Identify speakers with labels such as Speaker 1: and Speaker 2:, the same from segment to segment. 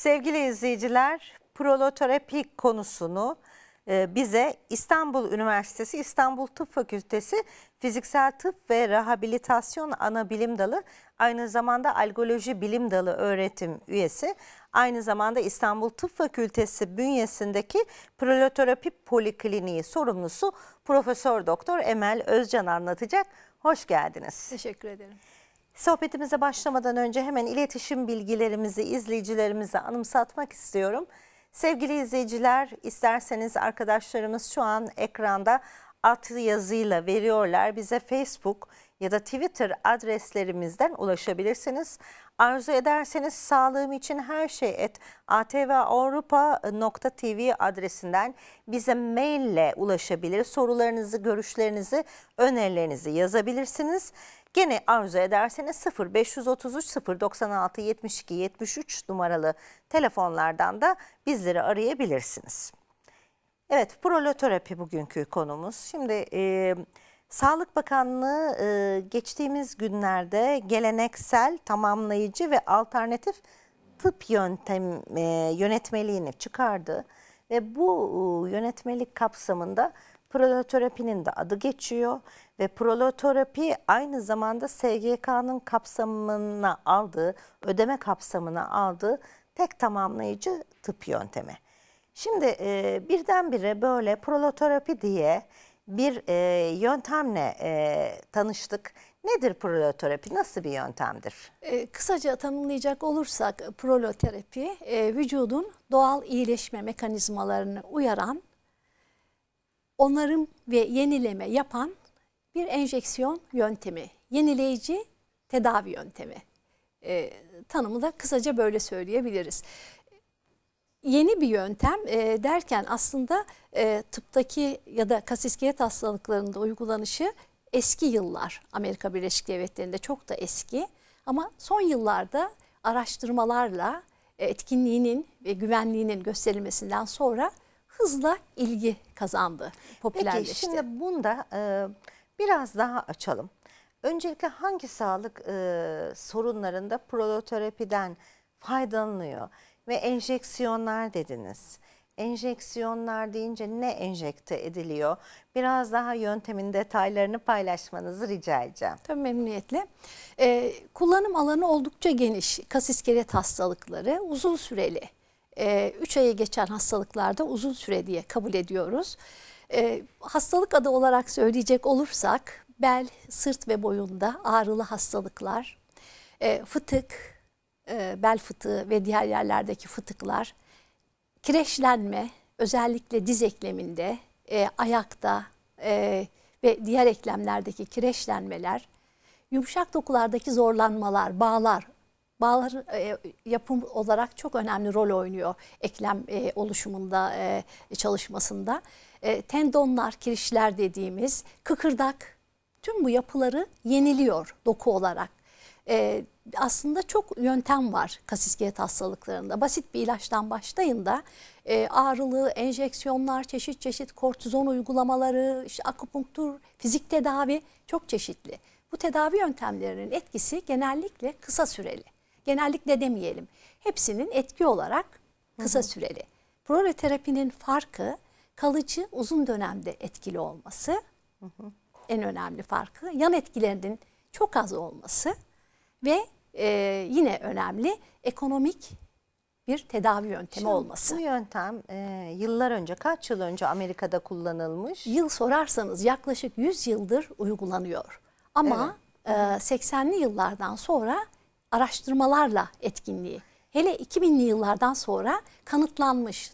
Speaker 1: Sevgili izleyiciler, proloterapi konusunu e, bize İstanbul Üniversitesi İstanbul Tıp Fakültesi Fiziksel Tıp ve Rehabilitasyon Anabilim Dalı aynı zamanda Algoloji Bilim Dalı öğretim üyesi aynı zamanda İstanbul Tıp Fakültesi bünyesindeki proloterapi polikliniği sorumlusu Profesör Doktor Emel Özcan anlatacak. Hoş geldiniz.
Speaker 2: Teşekkür ederim.
Speaker 1: Sohbetimize başlamadan önce hemen iletişim bilgilerimizi izleyicilerimize anımsatmak istiyorum. Sevgili izleyiciler isterseniz arkadaşlarımız şu an ekranda at yazıyla veriyorlar. Bize Facebook, ya da Twitter adreslerimizden ulaşabilirsiniz. Arzu ederseniz sağlığım için her şey et atvavrupa.tv adresinden bize maille ulaşabilir. Sorularınızı, görüşlerinizi, önerilerinizi yazabilirsiniz. Gene arzu ederseniz 0533 096 72 73 numaralı telefonlardan da bizleri arayabilirsiniz. Evet, proloterapi bugünkü konumuz. Şimdi... E, Sağlık Bakanlığı e, geçtiğimiz günlerde geleneksel, tamamlayıcı ve alternatif tıp yöntem e, yönetmeliğini çıkardı ve bu e, yönetmelik kapsamında proloterapinin de adı geçiyor ve proloterapi aynı zamanda SGK'nın kapsamına aldığı, ödeme kapsamına aldığı tek tamamlayıcı tıp yöntemi. Şimdi e, birdenbire böyle proloterapi diye bir e, yöntemle e, tanıştık. Nedir proloterapi? Nasıl bir yöntemdir?
Speaker 2: E, kısaca tanımlayacak olursak proloterapi e, vücudun doğal iyileşme mekanizmalarını uyaran, onarım ve yenileme yapan bir enjeksiyon yöntemi. Yenileyici tedavi yöntemi. E, tanımı da kısaca böyle söyleyebiliriz yeni bir yöntem e, derken aslında e, tıptaki ya da kasiskiyet hastalıklarında uygulanışı eski yıllar Amerika Birleşik Devletleri'nde çok da eski ama son yıllarda araştırmalarla e, etkinliğinin ve güvenliğinin gösterilmesinden sonra hızla ilgi kazandı,
Speaker 1: popülerleşti. Peki şimdi bunda e, biraz daha açalım. Öncelikle hangi sağlık e, sorunlarında proloterapiden faydalanıyor? ve enjeksiyonlar dediniz. Enjeksiyonlar deyince ne enjekte ediliyor? Biraz daha yöntemin detaylarını paylaşmanızı rica edeceğim. Tabii memnuniyetle. Ee, kullanım alanı oldukça geniş. Kas iskelet hastalıkları
Speaker 2: uzun süreli. 3 ee, aya geçen hastalıklarda uzun süre diye kabul ediyoruz. Ee, hastalık adı olarak söyleyecek olursak bel, sırt ve boyunda ağrılı hastalıklar, e, fıtık, e, bel fıtığı ve diğer yerlerdeki fıtıklar, kireçlenme özellikle diz ekleminde, e, ayakta e, ve diğer eklemlerdeki kireçlenmeler, yumuşak dokulardaki zorlanmalar, bağlar, bağlar e, yapım olarak çok önemli rol oynuyor eklem e, oluşumunda, e, çalışmasında. E, tendonlar, kirişler dediğimiz, kıkırdak, tüm bu yapıları yeniliyor doku olarak e, aslında çok yöntem var kasisket hastalıklarında. Basit bir ilaçtan başlayın da e, ağrılı, enjeksiyonlar, çeşit çeşit kortizon uygulamaları, işte akupunktur, fizik tedavi çok çeşitli. Bu tedavi yöntemlerinin etkisi genellikle kısa süreli. Genellikle demeyelim. Hepsinin etki olarak kısa süreli. Proloterapi'nin farkı kalıcı uzun dönemde etkili olması. Hı hı. En önemli farkı yan etkilerinin çok az olması ve e, yine önemli ekonomik
Speaker 1: bir tedavi yöntemi Şimdi olması. Bu yöntem e, yıllar önce, kaç yıl önce Amerika'da kullanılmış? Yıl sorarsanız yaklaşık 100 yıldır uygulanıyor. Ama evet.
Speaker 2: e, 80'li yıllardan sonra araştırmalarla etkinliği, hele 2000'li yıllardan sonra kanıtlanmış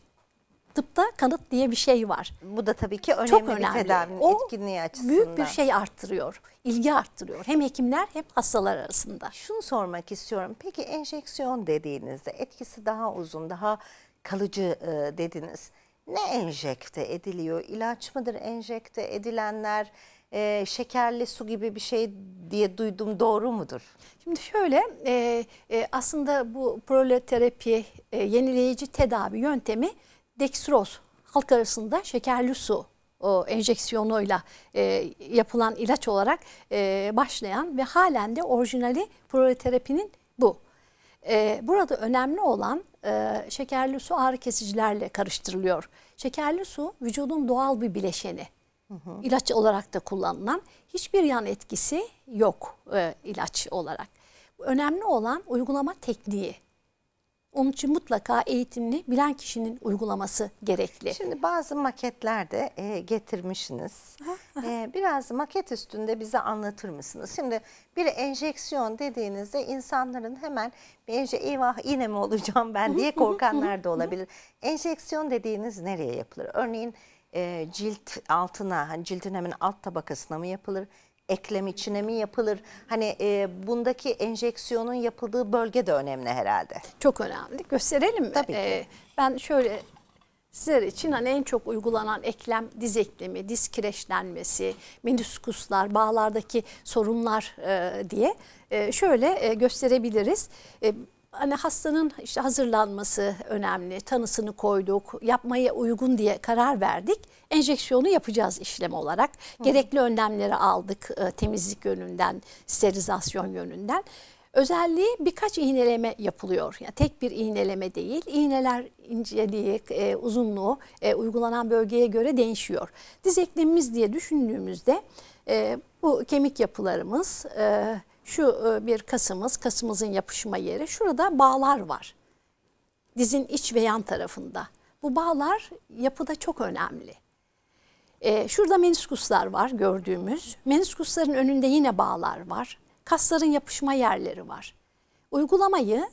Speaker 2: tıpta kanıt diye bir şey var. Bu da tabii
Speaker 1: ki önemli, Çok önemli. bir tedavinin o etkinliği açısından. büyük bir şey arttırıyor, ilgi arttırıyor. Hem hekimler hem hastalar arasında. Şunu sormak istiyorum. Peki enjeksiyon dediğinizde etkisi daha uzun, daha kalıcı e, dediniz. Ne enjekte ediliyor? İlaç mıdır enjekte edilenler? E, şekerli su gibi bir şey diye duydum doğru mudur? Şimdi şöyle e, e, aslında bu proleterapi
Speaker 2: e, yenileyici tedavi yöntemi dekstroz halk arasında şekerli su o enjeksiyonuyla e, yapılan ilaç olarak e, başlayan ve halen de orijinali proliterapinin bu. E, burada önemli olan e, şekerli su ağrı kesicilerle karıştırılıyor. Şekerli su vücudun doğal bir bileşeni. Hı hı. İlaç olarak da kullanılan hiçbir yan etkisi yok e, ilaç olarak. Önemli olan uygulama tekniği. Onun için
Speaker 1: mutlaka eğitimli bilen kişinin uygulaması gerekli. Şimdi bazı maketler de e, getirmişsiniz. e, biraz maket üstünde bize anlatır mısınız? Şimdi bir enjeksiyon dediğinizde insanların hemen bence enje eyvah yine mi olacağım ben diye korkanlar da olabilir. enjeksiyon dediğiniz nereye yapılır? Örneğin e, cilt altına, hani cildin hemen alt tabakasına mı yapılır? eklem içine mi yapılır? Hani e, bundaki enjeksiyonun yapıldığı bölge de önemli herhalde. Çok
Speaker 2: önemli. Gösterelim mi? Tabii ki. Ee, ben şöyle sizler için hani en çok uygulanan eklem diz eklemi, diz kireçlenmesi, menisküsler, bağlardaki sorunlar e, diye e, şöyle e, gösterebiliriz. E, hani hastanın işte hazırlanması önemli. Tanısını koyduk, yapmaya uygun diye karar verdik. Enjeksiyonu yapacağız işlem olarak. Hı. Gerekli önlemleri aldık e, temizlik yönünden, sterilizasyon yönünden. Özelliği birkaç iğneleme yapılıyor. Yani tek bir iğneleme değil. İğneler inceliği, e, uzunluğu e, uygulanan bölgeye göre değişiyor. Diz eklemimiz diye düşündüğümüzde e, bu kemik yapılarımız e, şu e, bir kasımız, kasımızın yapışma yeri. Şurada bağlar var. Dizin iç ve yan tarafında. Bu bağlar yapıda çok önemli. Ee, şurada meniskuslar var gördüğümüz. Meniskusların önünde yine bağlar var. Kasların yapışma yerleri var. Uygulamayı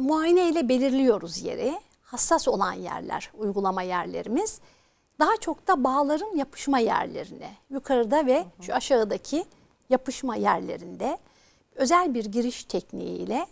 Speaker 2: muayene ile belirliyoruz yeri. Hassas olan yerler, uygulama yerlerimiz. Daha çok da bağların yapışma yerlerine. Yukarıda ve hı hı. şu aşağıdaki yapışma yerlerinde özel bir giriş tekniğiyle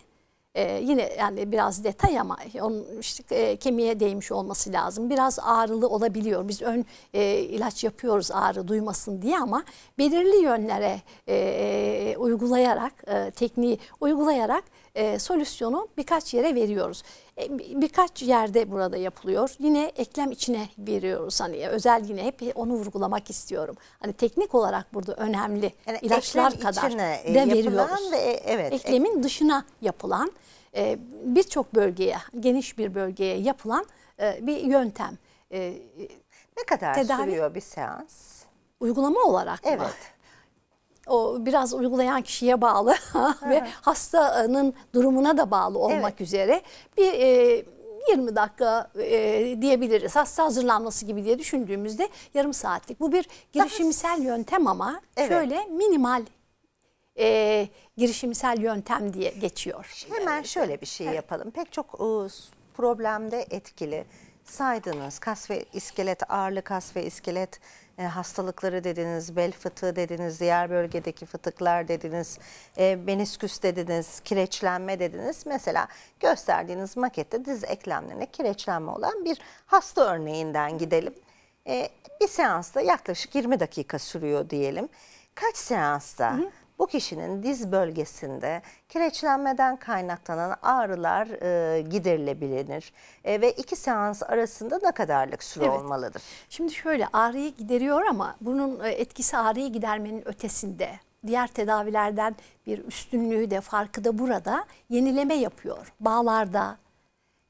Speaker 2: ee, yine yani biraz detay ama onun işte, e, kemiğe değmiş olması lazım. Biraz ağrılı olabiliyor. Biz ön e, ilaç yapıyoruz ağrı duymasın diye ama belirli yönlere e, e uygulayarak e, tekniği uygulayarak e, solüsyonu birkaç yere veriyoruz. E, birkaç yerde burada yapılıyor. Yine eklem içine veriyoruz. Hani özel yine hep onu vurgulamak istiyorum. Hani teknik olarak burada önemli yani ilaçlar kadar de e, veriyoruz. Ve, evet. Eklemin dışına yapılan e, birçok bölgeye, geniş bir bölgeye yapılan e, bir yöntem. E, ne
Speaker 1: kadar tedavi, sürüyor bir seans?
Speaker 2: Uygulama olarak evet. mı? Evet o biraz uygulayan kişiye bağlı ve hastanın durumuna da bağlı olmak evet. üzere bir e, 20 dakika e, diyebiliriz. Hasta hazırlanması gibi diye düşündüğümüzde yarım saatlik. Bu bir girişimsel yöntem ama evet. şöyle minimal
Speaker 1: e, girişimsel yöntem diye geçiyor. Hemen şöyle bir şey evet. yapalım. Pek çok e, problemde etkili saydınız kas ve iskelet ağırlık kas ve iskelet e, hastalıkları dediniz, bel fıtığı dediniz, diğer bölgedeki fıtıklar dediniz, e, menisküs dediniz, kireçlenme dediniz. Mesela gösterdiğiniz makette diz eklemlerine kireçlenme olan bir hasta örneğinden gidelim. E, bir seansta yaklaşık 20 dakika sürüyor diyelim. Kaç seansta? Hı hı. Bu kişinin diz bölgesinde kireçlenmeden kaynaklanan ağrılar e, giderilebilir e, ve iki seans arasında ne kadarlık süre evet. olmalıdır? Şimdi şöyle ağrıyı
Speaker 2: gideriyor ama
Speaker 1: bunun e, etkisi ağrıyı gidermenin ötesinde. Diğer
Speaker 2: tedavilerden bir üstünlüğü de farkı da burada yenileme yapıyor. Bağlarda,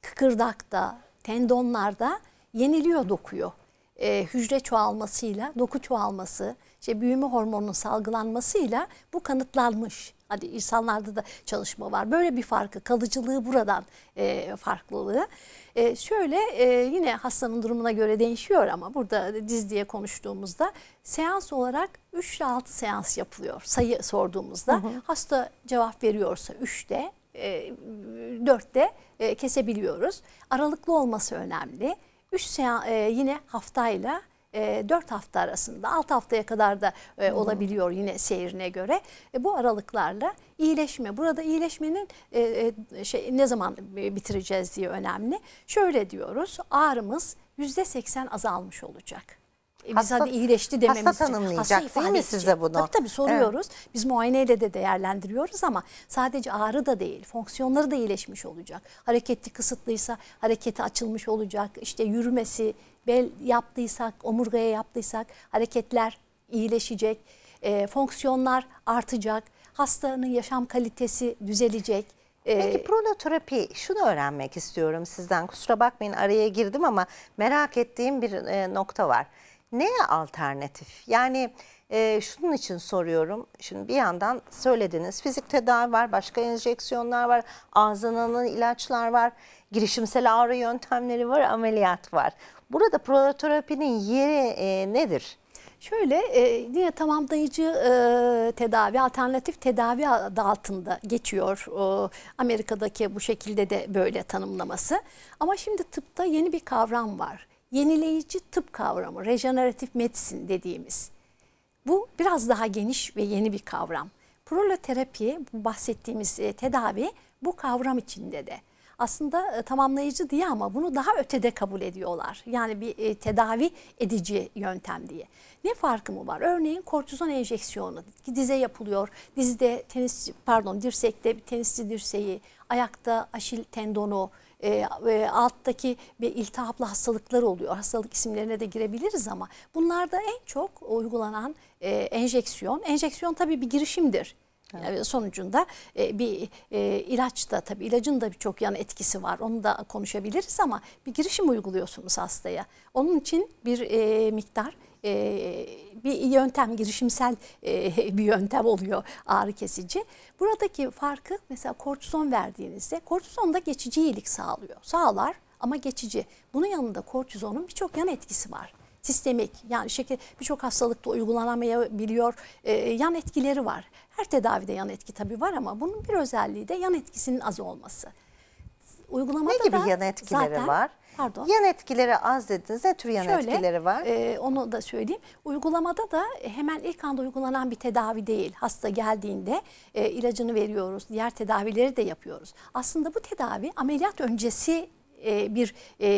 Speaker 2: kıkırdakta, tendonlarda yeniliyor dokuyu. E, hücre çoğalmasıyla doku çoğalması, işte büyüme hormonunun salgılanmasıyla bu kanıtlanmış. Hadi insanlarda da çalışma var. Böyle bir farkı, kalıcılığı buradan e, farklılığı. E, şöyle e, yine hastanın durumuna göre değişiyor ama burada diz diye konuştuğumuzda seans olarak 3 ile 6 seans yapılıyor sayı sorduğumuzda. Hı hı. Hasta cevap veriyorsa 3'te, e, 4'te e, kesebiliyoruz. Aralıklı olması önemli. 3 seans e, yine haftayla e, ee, 4 hafta arasında 6 haftaya kadar da e, olabiliyor yine seyrine göre. E, bu aralıklarla iyileşme. Burada iyileşmenin e, şey, ne zaman bitireceğiz diye önemli. Şöyle diyoruz ağrımız %80 azalmış olacak.
Speaker 1: biz hani iyileşti dememiz hasta için. tanımlayacak hasta değil mi size bunu? Tabii tabii soruyoruz.
Speaker 2: Evet. Biz muayeneyle de değerlendiriyoruz ama sadece ağrı da değil, fonksiyonları da iyileşmiş olacak. hareketli kısıtlıysa hareketi açılmış olacak, işte yürümesi, bel yaptıysak, omurgaya yaptıysak hareketler iyileşecek, e, fonksiyonlar
Speaker 1: artacak, hastanın yaşam kalitesi düzelecek. E, Peki pronoterapi şunu öğrenmek istiyorum sizden. Kusura bakmayın araya girdim ama merak ettiğim bir e, nokta var. Neye alternatif? Yani e, şunun için soruyorum. Şimdi bir yandan söylediniz fizik tedavi var, başka enjeksiyonlar var, ağzına ilaçlar var, girişimsel ağrı yöntemleri var, ameliyat var. Burada proloterapinin yeri e, nedir? Şöyle e, tamamlayıcı e, tedavi,
Speaker 2: alternatif tedavi adı altında geçiyor. E, Amerika'daki bu şekilde de böyle tanımlaması. Ama şimdi tıpta yeni bir kavram var. Yenileyici tıp kavramı, regeneratif medisin dediğimiz. Bu biraz daha geniş ve yeni bir kavram. Proloterapi, bu bahsettiğimiz e, tedavi bu kavram içinde de aslında e, tamamlayıcı diye ama bunu daha ötede kabul ediyorlar. Yani bir e, tedavi edici yöntem diye. Ne farkı mı var? Örneğin kortizon enjeksiyonu dize yapılıyor. dizde tenis pardon dirsekte bir tenisçi dirseği, ayakta aşil tendonu, e, e, alttaki bir iltihaplı hastalıklar oluyor. Hastalık isimlerine de girebiliriz ama bunlarda en çok uygulanan e, enjeksiyon. Enjeksiyon tabii bir girişimdir. Evet. Sonucunda e, bir e, ilaç da tabii ilacın da birçok yan etkisi var. Onu da konuşabiliriz ama bir girişim uyguluyorsunuz hastaya. Onun için bir e, miktar e, bir yöntem, girişimsel e, bir yöntem oluyor ağrı kesici. Buradaki farkı mesela kortizon verdiğinizde kortizon da geçici iyilik sağlıyor. Sağlar ama geçici. Bunun yanında kortizonun birçok yan etkisi var sistemik yani şeker birçok hastalıkta uygulanamayabiliyor e, yan etkileri var. Her tedavide yan etki tabii var ama bunun bir özelliği de yan etkisinin az olması. Uygulamada ne gibi da yan etkileri zaten, var? Pardon. Yan etkileri az dediniz. Ne tür yan Şöyle, etkileri var? E, onu da söyleyeyim. Uygulamada da hemen ilk anda uygulanan bir tedavi değil. Hasta geldiğinde e, ilacını veriyoruz. Diğer tedavileri de yapıyoruz. Aslında bu tedavi ameliyat öncesi e, bir e,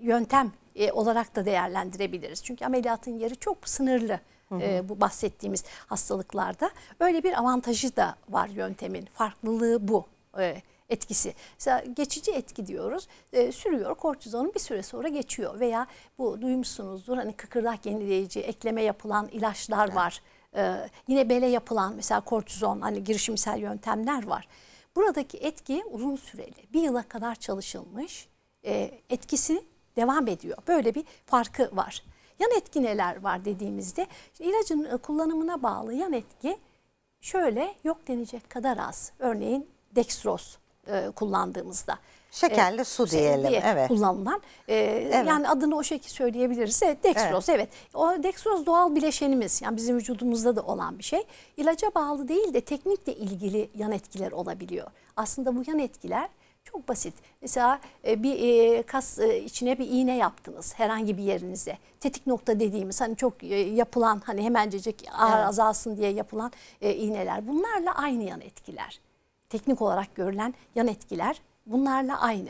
Speaker 2: yöntem e, olarak da değerlendirebiliriz. Çünkü ameliyatın yeri çok sınırlı. E, bu bahsettiğimiz hastalıklarda öyle bir avantajı da var yöntemin farklılığı bu e, etkisi. Mesela geçici etki diyoruz. E, sürüyor kortizonun bir süre sonra geçiyor veya bu duymuşsunuzdur hani kıkırdak yenileyici ekleme yapılan ilaçlar evet. var. E, yine bele yapılan mesela kortizon hani girişimsel yöntemler var. Buradaki etki uzun süreli bir yıla kadar çalışılmış e, etkisi devam ediyor. Böyle bir farkı var. Yan etki neler var dediğimizde ilacın e, kullanımına bağlı yan etki şöyle yok denecek kadar az. Örneğin dextroz e, kullandığımızda. Şekerli e, su şey, diyelim. Diye evet. Kullanılan. E, evet. Yani adını o şekilde söyleyebiliriz. Evet, dekstroz evet. evet. O dekstroz doğal bileşenimiz. Yani bizim vücudumuzda da olan bir şey. İlaca bağlı değil de teknikle ilgili yan etkiler olabiliyor. Aslında bu yan etkiler çok basit. Mesela e, bir e, kas içine bir iğne yaptınız herhangi bir yerinize. Tetik nokta dediğimiz hani çok yapılan hani hemencecik ağır evet. azalsın diye yapılan iğneler. Bunlarla aynı yan etkiler teknik olarak görülen yan etkiler bunlarla aynı.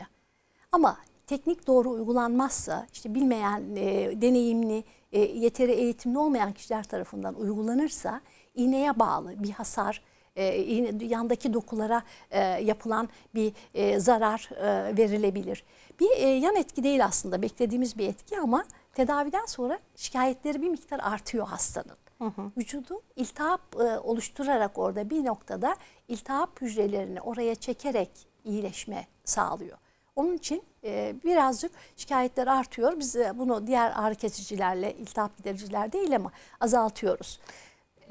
Speaker 2: Ama teknik doğru uygulanmazsa işte bilmeyen, e, deneyimli, e, yeteri eğitimli olmayan kişiler tarafından uygulanırsa iğneye bağlı bir hasar, e, yandaki dokulara e, yapılan bir e, zarar e, verilebilir. Bir e, yan etki değil aslında beklediğimiz bir etki ama tedaviden sonra şikayetleri bir miktar artıyor hastanın. Hı Vücudu iltihap e, oluşturarak orada bir noktada iltihap hücrelerini oraya çekerek iyileşme sağlıyor. Onun için e, birazcık şikayetler artıyor. Biz e, bunu diğer ağrı kesicilerle, iltihap gidericiler değil ama azaltıyoruz.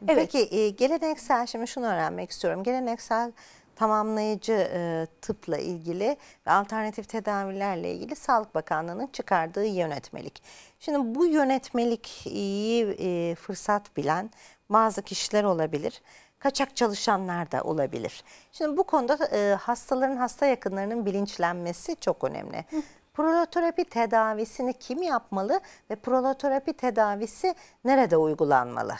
Speaker 1: Evet. Peki e, geleneksel şimdi şunu öğrenmek istiyorum. Geleneksel tamamlayıcı e, tıpla ilgili ve alternatif tedavilerle ilgili Sağlık Bakanlığı'nın çıkardığı yönetmelik. Şimdi bu yönetmelik iyi e, fırsat bilen bazı kişiler olabilir. Kaçak çalışanlar da olabilir. Şimdi bu konuda e, hastaların hasta yakınlarının bilinçlenmesi çok önemli. Hı. tedavisini kim yapmalı ve proloterapi tedavisi nerede uygulanmalı?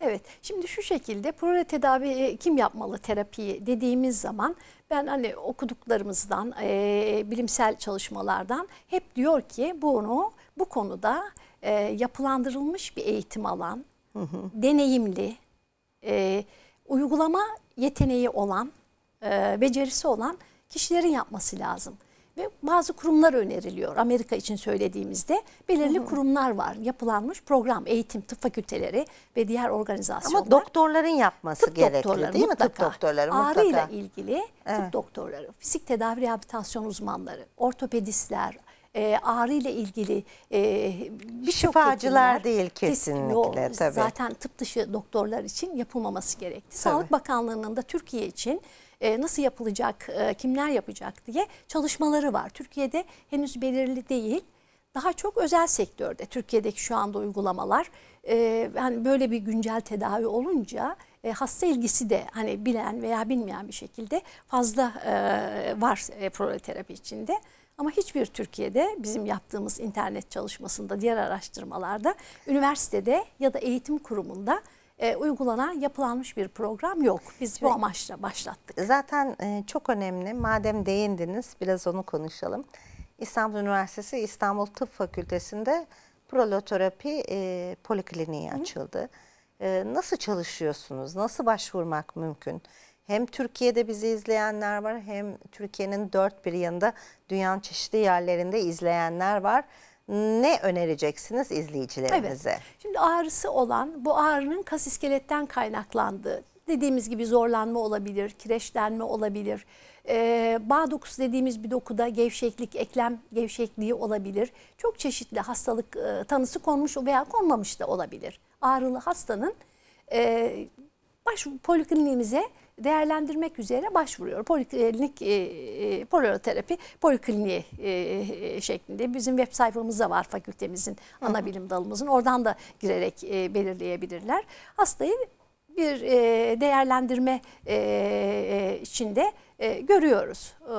Speaker 2: Evet şimdi şu şekilde prole tedavi e, kim yapmalı terapiyi dediğimiz zaman ben hani okuduklarımızdan e, bilimsel çalışmalardan hep diyor ki bunu bu konuda e, yapılandırılmış bir eğitim alan, hı hı. deneyimli, e, uygulama yeteneği olan, e, becerisi olan kişilerin yapması lazım ve bazı kurumlar öneriliyor. Amerika için söylediğimizde belirli hı hı. kurumlar var. Yapılanmış program, eğitim, tıp fakülteleri ve diğer organizasyonlar. Ama doktorların
Speaker 1: yapması tıp gerekli doktorları, değil mi? Mutlaka, tıp doktorları mutlaka. Ağrıyla
Speaker 2: ilgili evet. tıp doktorları, fizik tedavi rehabilitasyon uzmanları, ortopedistler, e, ağrı ile ilgili e, bir şifacılar değil kesinlikle Kes, tabii. Zaten tıp dışı doktorlar için yapılmaması gerekti. Tabii. Sağlık Bakanlığı'nın da Türkiye için e, nasıl yapılacak, e, kimler yapacak diye çalışmaları var. Türkiye'de henüz belirli değil. Daha çok özel sektörde Türkiye'deki şu anda uygulamalar yani e, böyle bir güncel tedavi olunca hasta ilgisi de hani bilen veya bilmeyen bir şekilde fazla var proloterapi içinde. Ama hiçbir Türkiye'de bizim yaptığımız internet çalışmasında diğer araştırmalarda üniversitede ya da eğitim kurumunda e, uygulanan yapılanmış bir program
Speaker 1: yok. Biz bu amaçla başlattık. Zaten e, çok önemli madem değindiniz biraz onu konuşalım. İstanbul Üniversitesi İstanbul Tıp Fakültesi'nde proloterapi e, polikliniği açıldı. E, nasıl çalışıyorsunuz? Nasıl başvurmak mümkün? Hem Türkiye'de bizi izleyenler var hem Türkiye'nin dört bir yanında dünyanın çeşitli yerlerinde izleyenler var ne önereceksiniz izleyicilerimize? Evet.
Speaker 2: Şimdi ağrısı olan bu ağrının kas iskeletten kaynaklandığı dediğimiz gibi zorlanma olabilir, kireçlenme olabilir. Ee, bağ dokusu dediğimiz bir dokuda gevşeklik, eklem gevşekliği olabilir. Çok çeşitli hastalık e, tanısı konmuş veya konmamış da olabilir. Ağrılı hastanın e, baş polikliniğimize değerlendirmek üzere başvuruyor. Poliklinik e, e, polikliniği e, e, şeklinde bizim web sayfamızda var fakültemizin Hı. ana bilim dalımızın. Oradan da girerek e, belirleyebilirler. Hastayı bir e, değerlendirme e, e içinde e, görüyoruz. E,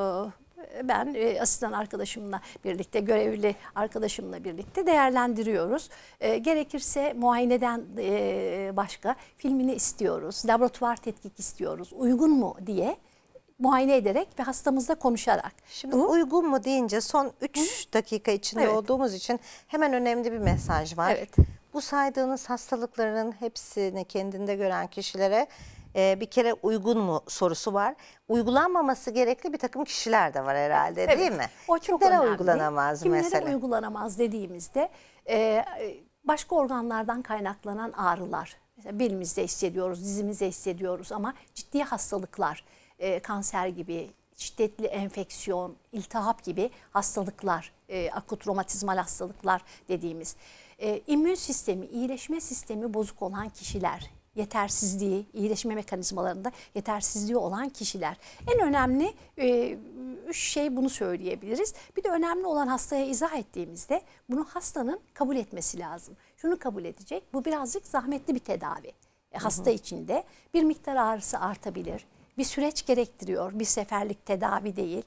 Speaker 2: ben e, asistan arkadaşımla birlikte, görevli arkadaşımla birlikte değerlendiriyoruz. E, gerekirse muayeneden e, başka filmini istiyoruz, laboratuvar tetkik istiyoruz,
Speaker 1: uygun mu diye muayene ederek ve hastamızla konuşarak. Şimdi Hı? uygun mu deyince son 3 dakika içinde evet. olduğumuz için hemen önemli bir mesaj var. Evet. Bu saydığınız hastalıkların hepsini kendinde gören kişilere e, bir kere uygun mu sorusu var. Uygulanmaması gerekli bir takım kişiler de var herhalde evet, değil mi? O çok Kimlere önemli. uygulanamaz Kimlere mesela? Kimlere
Speaker 2: uygulanamaz dediğimizde e, başka organlardan kaynaklanan ağrılar. Mesela belimizde hissediyoruz, dizimizde hissediyoruz ama ciddi hastalıklar, e, kanser gibi, şiddetli enfeksiyon, iltihap gibi hastalıklar, e, akut romatizmal hastalıklar dediğimiz. E, immün sistemi, iyileşme sistemi bozuk olan kişiler, yetersizliği, iyileşme mekanizmalarında yetersizliği olan kişiler. En önemli e, üç şey bunu söyleyebiliriz. Bir de önemli olan hastaya izah ettiğimizde bunu hastanın kabul etmesi lazım. Şunu kabul edecek, bu birazcık zahmetli bir tedavi. E, hasta içinde bir miktar ağrısı artabilir, bir süreç gerektiriyor, bir seferlik tedavi değil.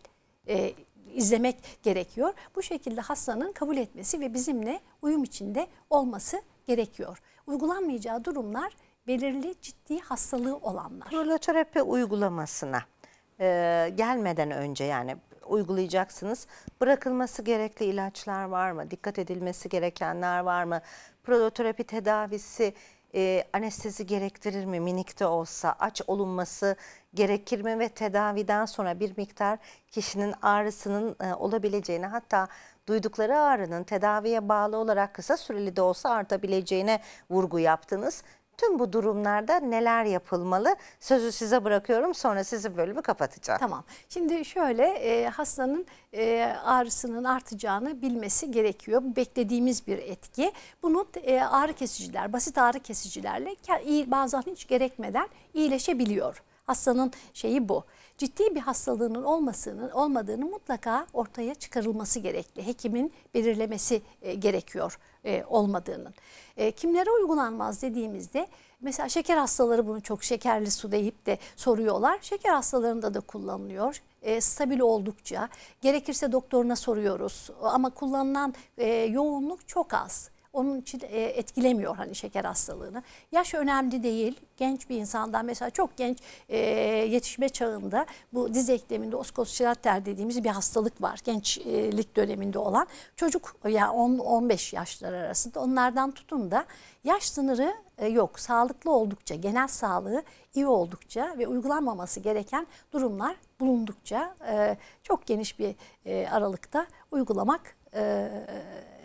Speaker 2: E, izlemek gerekiyor. Bu şekilde hastanın kabul etmesi ve bizimle uyum içinde olması gerekiyor. Uygulanmayacağı durumlar belirli ciddi hastalığı olanlar.
Speaker 1: Proloterapi uygulamasına e, gelmeden önce yani uygulayacaksınız. Bırakılması gerekli ilaçlar var mı? Dikkat edilmesi gerekenler var mı? Proloterapi tedavisi e, anestezi gerektirir mi minik de olsa aç olunması gerekir mi ve tedaviden sonra bir miktar kişinin ağrısının e, olabileceğini hatta duydukları ağrının tedaviye bağlı olarak kısa süreli de olsa artabileceğine vurgu yaptınız. Tüm bu durumlarda neler yapılmalı? Sözü size bırakıyorum sonra sizi bölümü kapatacağım. Tamam.
Speaker 2: Şimdi şöyle e, hastanın e, ağrısının artacağını bilmesi gerekiyor. Bu beklediğimiz bir etki. Bunu e, ağrı kesiciler, basit ağrı kesicilerle bazen hiç gerekmeden iyileşebiliyor. Hastanın şeyi bu ciddi bir hastalığının olmasının olmadığını mutlaka ortaya çıkarılması gerekli. Hekimin belirlemesi e, gerekiyor e, olmadığının. E, kimlere uygulanmaz dediğimizde mesela şeker hastaları bunu çok şekerli su deyip de soruyorlar. Şeker hastalarında da kullanılıyor. E, stabil oldukça gerekirse doktoruna soruyoruz ama kullanılan e, yoğunluk çok az onun için e, etkilemiyor hani şeker hastalığını. Yaş önemli değil. Genç bir insandan mesela çok genç e, yetişme çağında bu diz ekleminde oskosçilater dediğimiz bir hastalık var. Gençlik döneminde olan çocuk ya yani 10-15 yaşlar arasında onlardan tutun da yaş sınırı e, yok. Sağlıklı oldukça, genel sağlığı iyi oldukça ve uygulanmaması gereken durumlar bulundukça çok geniş bir aralıkta uygulamak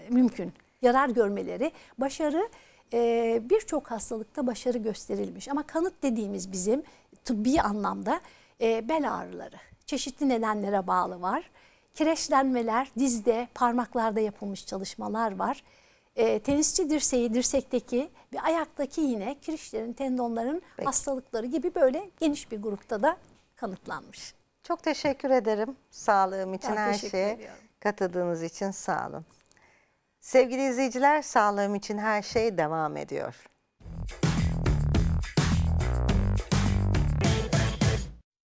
Speaker 2: mümkün yarar görmeleri. Başarı e, birçok hastalıkta başarı gösterilmiş ama kanıt dediğimiz bizim tıbbi anlamda e, bel ağrıları çeşitli nedenlere bağlı var. Kireçlenmeler, dizde, parmaklarda yapılmış çalışmalar var. E, tenisçi dirseği, dirsekteki ve ayaktaki yine kirişlerin, tendonların Peki. hastalıkları gibi böyle
Speaker 1: geniş bir grupta da kanıtlanmış. Çok teşekkür ederim sağlığım için ben her şeye ediyorum. katıldığınız için sağ olun. Sevgili izleyiciler, sağlığım için her şey devam ediyor.